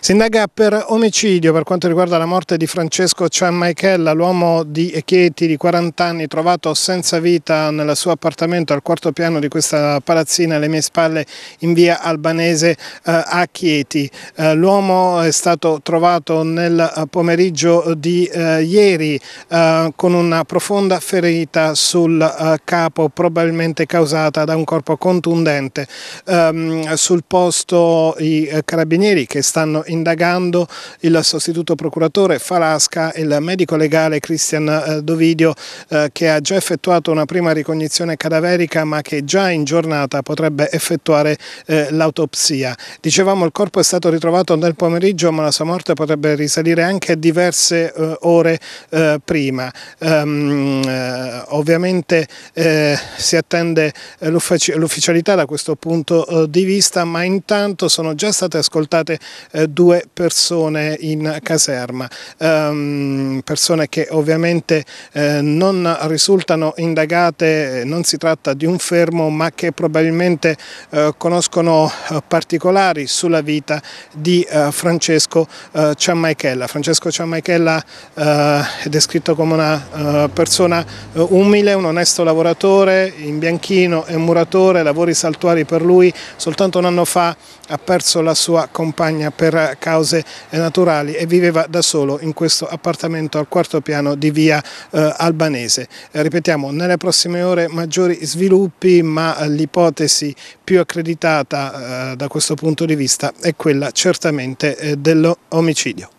Si indaga per omicidio per quanto riguarda la morte di Francesco Cianmaichella, l'uomo di Chieti di 40 anni trovato senza vita nel suo appartamento al quarto piano di questa palazzina alle mie spalle in via Albanese eh, a Chieti. Eh, l'uomo è stato trovato nel eh, pomeriggio di eh, ieri eh, con una profonda ferita sul eh, capo probabilmente causata da un corpo contundente. Ehm, sul posto i carabinieri che stanno indagando il sostituto procuratore Falasca e il medico legale Cristian eh, Dovidio eh, che ha già effettuato una prima ricognizione cadaverica ma che già in giornata potrebbe effettuare eh, l'autopsia. Dicevamo il corpo è stato ritrovato nel pomeriggio ma la sua morte potrebbe risalire anche a diverse ore prima. Ehm, ovviamente si attende l'ufficialità da questo punto di vista ma intanto sono già state ascoltate due due persone in caserma, ehm, persone che ovviamente eh, non risultano indagate, non si tratta di un fermo ma che probabilmente eh, conoscono eh, particolari sulla vita di eh, Francesco eh, Ciammaichella. Francesco Ciammaichella eh, è descritto come una eh, persona umile, un onesto lavoratore, in bianchino e muratore, lavori saltuari per lui, soltanto un anno fa ha perso la sua compagna per per cause naturali e viveva da solo in questo appartamento al quarto piano di via eh, Albanese. Eh, ripetiamo, nelle prossime ore maggiori sviluppi, ma eh, l'ipotesi più accreditata eh, da questo punto di vista è quella certamente eh, dell'omicidio.